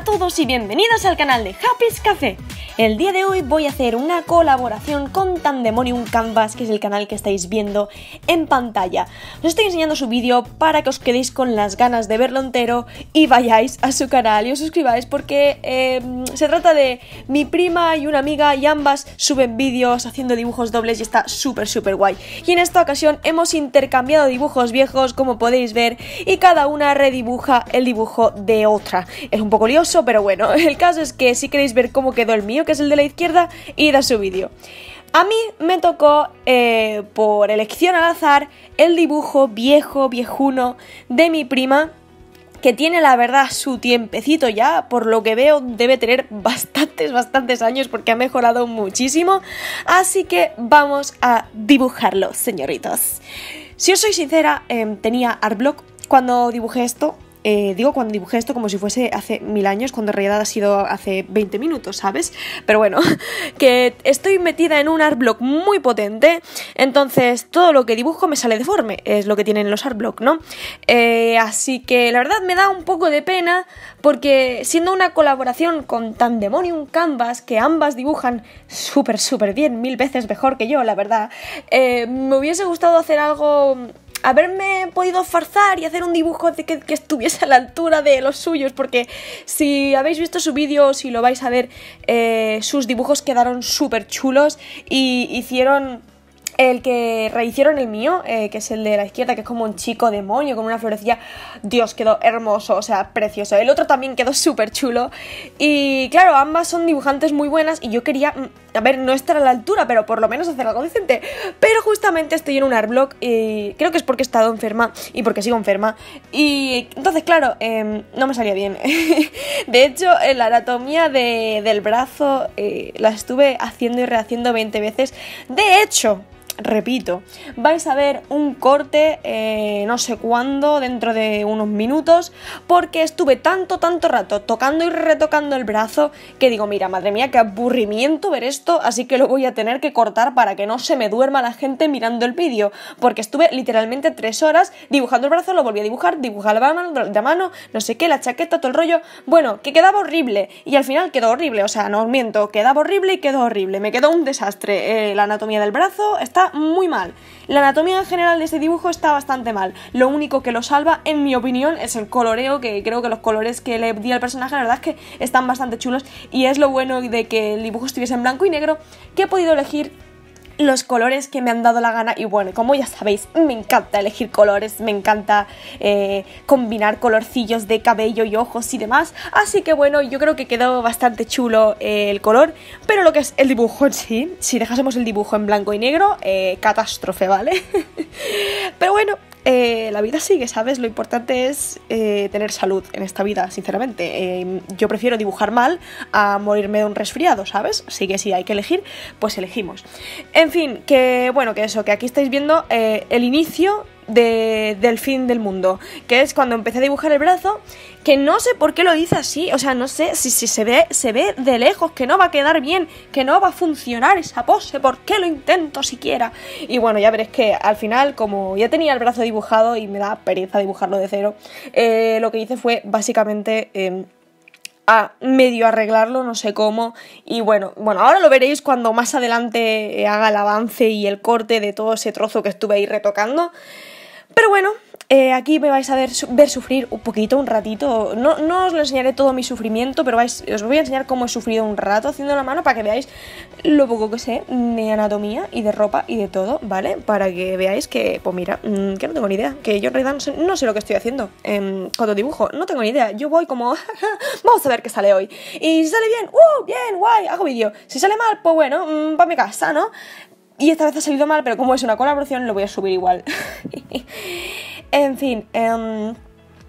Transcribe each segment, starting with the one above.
Hola a todos y bienvenidos al canal de Happy's Café. El día de hoy voy a hacer una colaboración con Tandemonium Canvas, que es el canal que estáis viendo en pantalla. Os estoy enseñando su vídeo para que os quedéis con las ganas de verlo entero y vayáis a su canal y os suscribáis porque eh, se trata de mi prima y una amiga y ambas suben vídeos haciendo dibujos dobles y está súper súper guay. Y en esta ocasión hemos intercambiado dibujos viejos como podéis ver y cada una redibuja el dibujo de otra. Es un poco lioso pero bueno, el caso es que si queréis ver cómo quedó el mío, que es el de la izquierda, y da su vídeo. A mí me tocó, eh, por elección al azar, el dibujo viejo, viejuno de mi prima, que tiene la verdad su tiempecito ya, por lo que veo debe tener bastantes, bastantes años porque ha mejorado muchísimo. Así que vamos a dibujarlo, señoritos. Si os soy sincera, em, tenía Artblock cuando dibujé esto, eh, digo cuando dibujé esto como si fuese hace mil años, cuando en realidad ha sido hace 20 minutos, ¿sabes? Pero bueno, que estoy metida en un artblock muy potente, entonces todo lo que dibujo me sale deforme, es lo que tienen los block ¿no? Eh, así que la verdad me da un poco de pena porque siendo una colaboración con Tandemonium Canvas, que ambas dibujan súper, súper bien, mil veces mejor que yo, la verdad, eh, me hubiese gustado hacer algo haberme podido farzar y hacer un dibujo de que, estuviese a la altura de los suyos, porque si habéis visto su vídeo, si lo vais a ver, eh, sus dibujos quedaron súper chulos y hicieron el que rehicieron el mío, eh, que es el de la izquierda, que es como un chico demonio, con una florecilla. Dios, quedó hermoso, o sea, precioso. El otro también quedó súper chulo. Y claro, ambas son dibujantes muy buenas y yo quería, mm, a ver, no estar a la altura, pero por lo menos hacer algo decente. Pero justamente estoy en un block y creo que es porque he estado enferma y porque sigo enferma. Y entonces, claro, em, no me salía bien. de hecho, la anatomía del brazo eh, la estuve haciendo y rehaciendo 20 veces. De hecho, repito, vais a ver un corte eh, no sé cuándo, dentro de unos minutos, porque estuve tanto, tanto rato tocando y retocando el brazo que digo, mira, madre mía, qué aburrimiento ver esto, así que lo voy a tener que cortar para que no se me duerma la gente mirando el vídeo, porque estuve literalmente tres horas dibujando el brazo, lo volví a dibujar, dibujaba la mano, no sé qué, la chaqueta, todo el rollo, bueno, que quedaba horrible y al final quedó horrible, o sea, no miento, quedaba horrible y quedó horrible, me quedó un desastre, eh, la anatomía del brazo está muy mal. La anatomía en general de ese dibujo está bastante mal. Lo único que lo salva, en mi opinión, es el coloreo, que creo que los colores que le di al personaje, la verdad es que están bastante chulos. Y es lo bueno de que el dibujo estuviese en blanco y negro, que he podido elegir los colores que me han dado la gana y bueno, como ya sabéis, me encanta elegir colores, me encanta eh, combinar colorcillos de cabello y ojos y demás, así que bueno, yo creo que quedó bastante chulo eh, el color, pero lo que es el dibujo en sí, si dejásemos el dibujo en blanco y negro, eh, catástrofe, ¿vale? pero bueno, eh, la vida sigue, ¿sabes? Lo importante es eh, tener salud en esta vida, sinceramente. Eh, yo prefiero dibujar mal a morirme de un resfriado, ¿sabes? Así que si hay que elegir, pues elegimos. En fin, que bueno, que eso, que aquí estáis viendo el inicio del fin del mundo, que es cuando empecé a dibujar el brazo, que no sé por qué lo hice así, o sea, no sé si, si se, ve, se ve de lejos, que no va a quedar bien, que no va a funcionar esa pose, ¿por qué lo intento siquiera? Y bueno, ya veréis que al final, como ya tenía el brazo dibujado y me da pereza dibujarlo de cero, eh, lo que hice fue básicamente... Em, a medio arreglarlo, no sé cómo. Y bueno, bueno, ahora lo veréis cuando más adelante haga el avance y el corte de todo ese trozo que estuve ahí retocando. Pero bueno, eh, aquí me vais a ver, sufrir un poquito, un ratito. No, os lo enseñaré todo mi sufrimiento, pero vais, os voy a enseñar cómo he sufrido un rato haciendo la mano para que veáis lo poco que sé de anatomía y de ropa y de todo, ¿vale? Para que veáis que, pues mira, mm, que no tengo ni idea, que yo en realidad no sé, lo que estoy haciendo em, cuando dibujo, no tengo ni idea. Yo voy como, vamos a ver qué sale hoy. Y si sale bien, ¡uh! Bien, guay, hago vídeo. Si sale mal, pues bueno, va mm, para mi casa, ¿no? Y esta vez ha salido mal, pero como es una colaboración, lo voy a subir igual. en fin, em,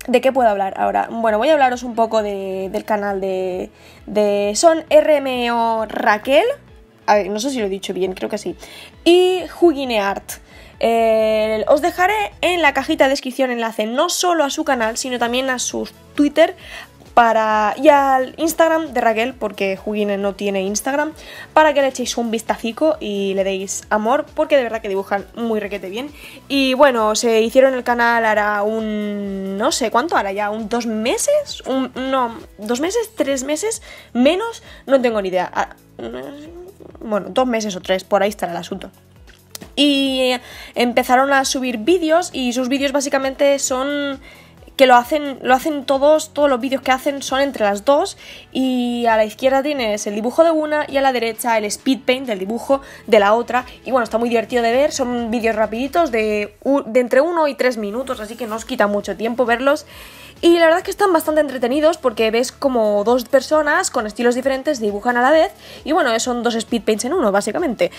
¿de qué puedo hablar ahora? Bueno, voy a hablaros un poco del canal de, de. Son RMO Raquel. A ver, no sé si lo he dicho bien, creo que sí. Y Art. Art. os dejaré en la cajita de descripción enlace no solo a su canal, sino también a su Twitter para, y al Instagram de Raquel, porque Huguine no tiene Instagram, para que le echéis un vistacico y le deis amor, porque de verdad que dibujan muy requete bien. Y bueno, se hicieron el canal hará un, no sé cuánto, hará ya un dos meses, no, dos meses, tres meses, menos, no tengo ni idea. Ah, bueno, dos meses o tres, por ahí estará el asunto. Y eh, empezaron a subir vídeos y sus vídeos básicamente son que lo hacen, lo hacen todos, todos los vídeos que hacen son entre las dos y a la izquierda tienes el dibujo de una y a la derecha el speed paint del dibujo de la otra y bueno, está muy divertido de ver, son vídeos rapiditos de, de entre 1 y 3 minutos, así que no os quita mucho tiempo verlos y la verdad es que están bastante entretenidos porque ves como dos personas con estilos diferentes dibujan a la vez y bueno, son dos speedpaints en uno, básicamente.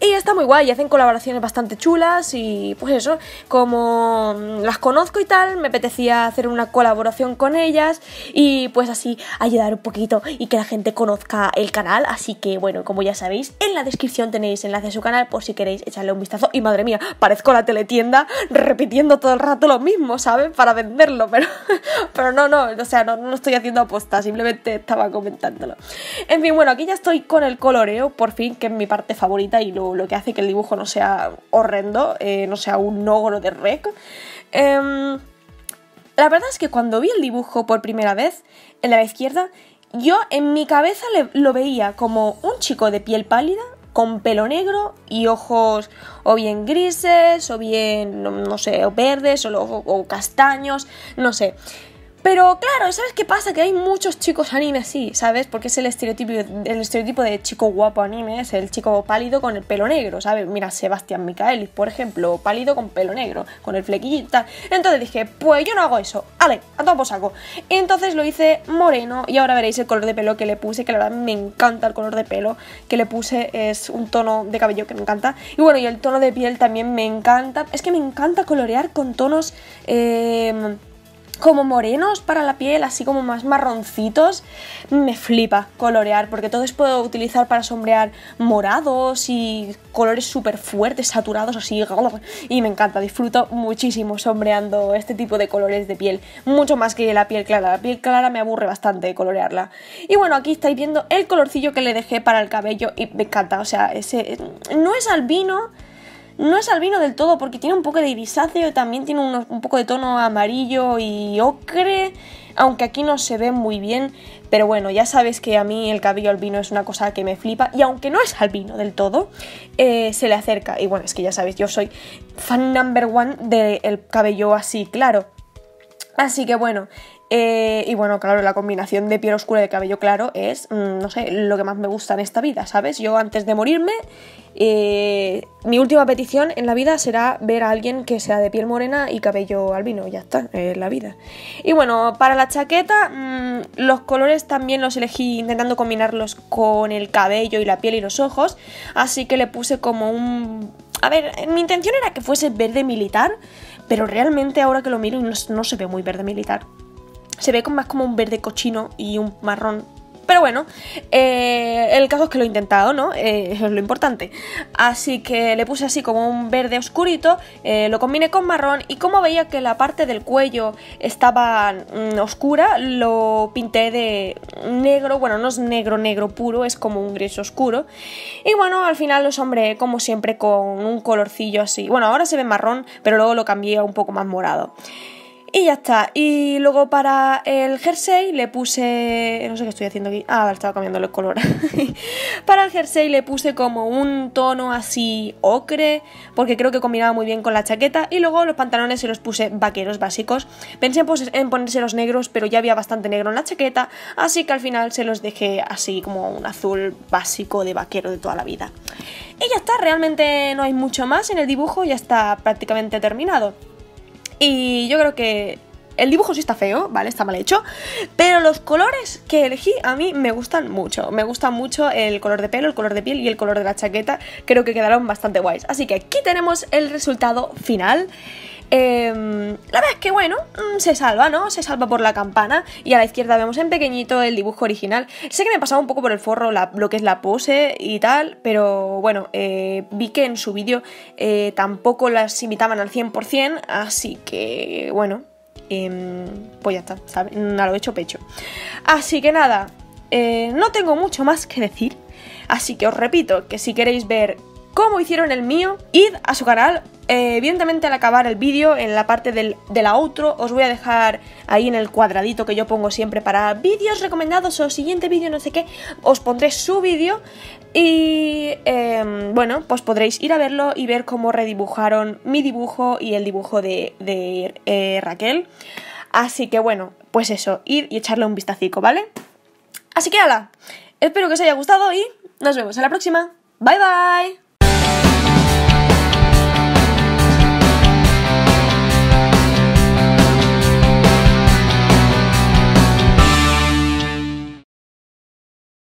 Y está muy guay, hacen colaboraciones bastante chulas y pues eso, como mm, las conozco y tal, me apetecía hacer una colaboración con ellas y pues así ayudar un poquito y que la gente conozca el canal. Así que bueno, como ya sabéis, en la descripción tenéis enlace a su canal por si queréis echarle un vistazo. Y madre mía, parezco la teletienda repitiendo todo el rato lo mismo, ¿sabes? Para venderlo, pero... Pero no, no, o sea, no, estoy haciendo aposta, simplemente estaba comentándolo. En fin, bueno, aquí ya estoy con el coloreo, por fin, que es mi parte favorita y lo, que hace que el dibujo no sea horrendo, eh, no sea un ogro de rec. Em, la verdad es que cuando vi el dibujo por primera vez, en la izquierda, yo en mi cabeza lo veía como un chico de piel pálida, con pelo negro y ojos o bien grises o bien, no, sé, o verdes o, o castaños, no sé. Pero claro, ¿sabes qué pasa? Que hay muchos chicos anime así, ¿sabes? Porque es el estereotipo, el estereotipo de chico guapo anime, es el chico pálido con el pelo negro, ¿sabes? Mira, Sebastián Micaelis, por ejemplo, pálido con pelo negro, con el flequillo Entonces dije, pues yo no hago eso, vale a todo saco. Entonces lo hice moreno y ahora veréis el color de pelo que le puse, que la verdad me encanta el color de pelo que le puse, es un tono de cabello que me encanta. Y bueno, y el tono de piel también me encanta, es que me encanta colorear con tonos... Eh, como morenos para la piel, así como más marroncitos, me flipa colorear, porque todos puedo utilizar para sombrear morados y colores súper fuertes, saturados así, y me encanta, disfruto muchísimo sombreando este tipo de colores de piel, mucho más que la piel clara, la piel clara me aburre bastante colorearla. Y bueno, aquí estáis viendo el colorcillo que le dejé para el cabello y me encanta, o sea, ese no es albino, no es albino del todo porque tiene un poco de grisáceo, también tiene un, poco de tono amarillo y ocre, aunque aquí no se ve muy bien. Pero bueno, ya sabes que a mí el cabello albino es una cosa que me flipa y aunque no es albino del todo, eh, se le acerca. Y bueno, es que ya sabes, yo soy fan number one del cabello así, claro. Así que bueno, eh, y bueno, claro, la combinación de piel oscura y de cabello claro es, mm, no sé, lo que más me gusta en esta vida, ¿sabes? Yo antes de morirme, eh, mi última petición en la vida será ver a alguien que sea de piel morena y cabello albino, ya está, es la vida. Y bueno, para la chaqueta, mm, los colores también los elegí intentando combinarlos con el cabello y la piel y los ojos, así que le puse como un... A ver, mi intención era que fuese verde militar, pero realmente ahora que lo miro no se ve muy verde militar. Se ve más como un verde cochino y un marrón pero bueno, eh, el caso es que lo he intentado, ¿no? eso eh, es lo importante. Así que le puse así como un verde oscurito, eh, lo combiné con marrón y como veía que la parte del cuello estaba mm, oscura, lo pinté de negro, bueno, no es negro negro puro, es como un gris oscuro. Y bueno, al final lo sombreé como siempre con un colorcillo así. Bueno, ahora se ve marrón, pero luego lo cambié a un poco más morado. Y ya está. Y luego para el jersey le puse. No sé qué estoy haciendo aquí. Ah, estaba cambiando el color. para el jersey le puse como un tono así ocre. Porque creo que combinaba muy bien con la chaqueta. Y luego los pantalones se los puse vaqueros básicos. Pensé en ponerse los negros, pero ya había bastante negro en la chaqueta. Así que al final se los dejé así como un azul básico de vaquero de toda la vida. Y ya está, realmente no hay mucho más en el dibujo, ya está prácticamente terminado. Y yo creo que el dibujo sí está feo, ¿vale? Está mal hecho. Pero los colores que elegí a mí me gustan mucho. Me gusta mucho el color de pelo, el color de piel y el color de la chaqueta. Creo que quedaron bastante guays. Así que aquí tenemos el resultado final. Em, la verdad es que bueno, mm, se salva, ¿no? Se salva por la campana y a la izquierda vemos en pequeñito el dibujo original. Sé que me pasado un poco por el forro la, lo que es la pose y tal, pero bueno, eh, vi que en su vídeo eh, tampoco las imitaban al 100%, así que bueno, em, pues ya está, mm, A lo hecho pecho. Así que nada, eh, no tengo mucho más que decir, así que os repito que si queréis ver cómo hicieron el mío, id a su canal evidentemente eh, al acabar el vídeo, en la parte de la outro, os voy a dejar ahí en el cuadradito que yo pongo siempre para vídeos recomendados o siguiente vídeo, no sé qué, os pondré su vídeo y em, bueno, pues podréis ir a verlo y ver cómo redibujaron mi dibujo y el dibujo de, eh, Raquel. Así que bueno, pues eso, ir y echarle un vistacico, ¿vale? Así que hala, espero que os haya gustado y nos vemos en la próxima. Bye bye.